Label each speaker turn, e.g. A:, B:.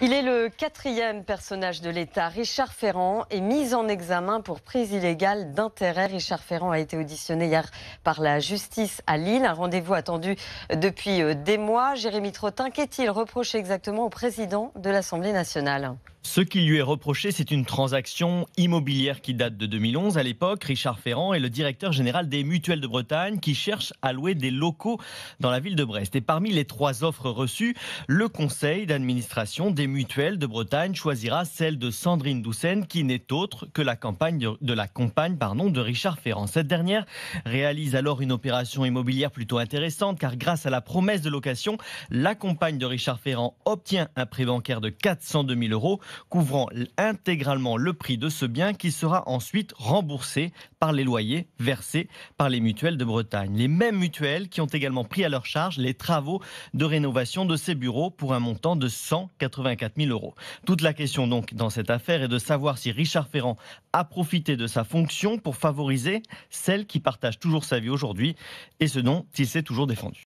A: Il est le quatrième personnage de l'État. Richard Ferrand est mis en examen pour prise illégale d'intérêt. Richard Ferrand a été auditionné hier par la justice à Lille. Un rendez-vous attendu depuis euh, des mois. Jérémy Trottin, qu'est-il reproché exactement au président de l'Assemblée nationale
B: ce qui lui est reproché, c'est une transaction immobilière qui date de 2011. À l'époque, Richard Ferrand est le directeur général des Mutuelles de Bretagne qui cherche à louer des locaux dans la ville de Brest. Et parmi les trois offres reçues, le conseil d'administration des Mutuelles de Bretagne choisira celle de Sandrine Doucen, qui n'est autre que la campagne de la compagne de Richard Ferrand. Cette dernière réalise alors une opération immobilière plutôt intéressante car grâce à la promesse de location, la compagne de Richard Ferrand obtient un prêt bancaire de 402 000 euros couvrant intégralement le prix de ce bien qui sera ensuite remboursé par les loyers versés par les mutuelles de Bretagne. Les mêmes mutuelles qui ont également pris à leur charge les travaux de rénovation de ces bureaux pour un montant de 184 000 euros. Toute la question donc dans cette affaire est de savoir si Richard Ferrand a profité de sa fonction pour favoriser celle qui partage toujours sa vie aujourd'hui et ce dont il s'est toujours défendu.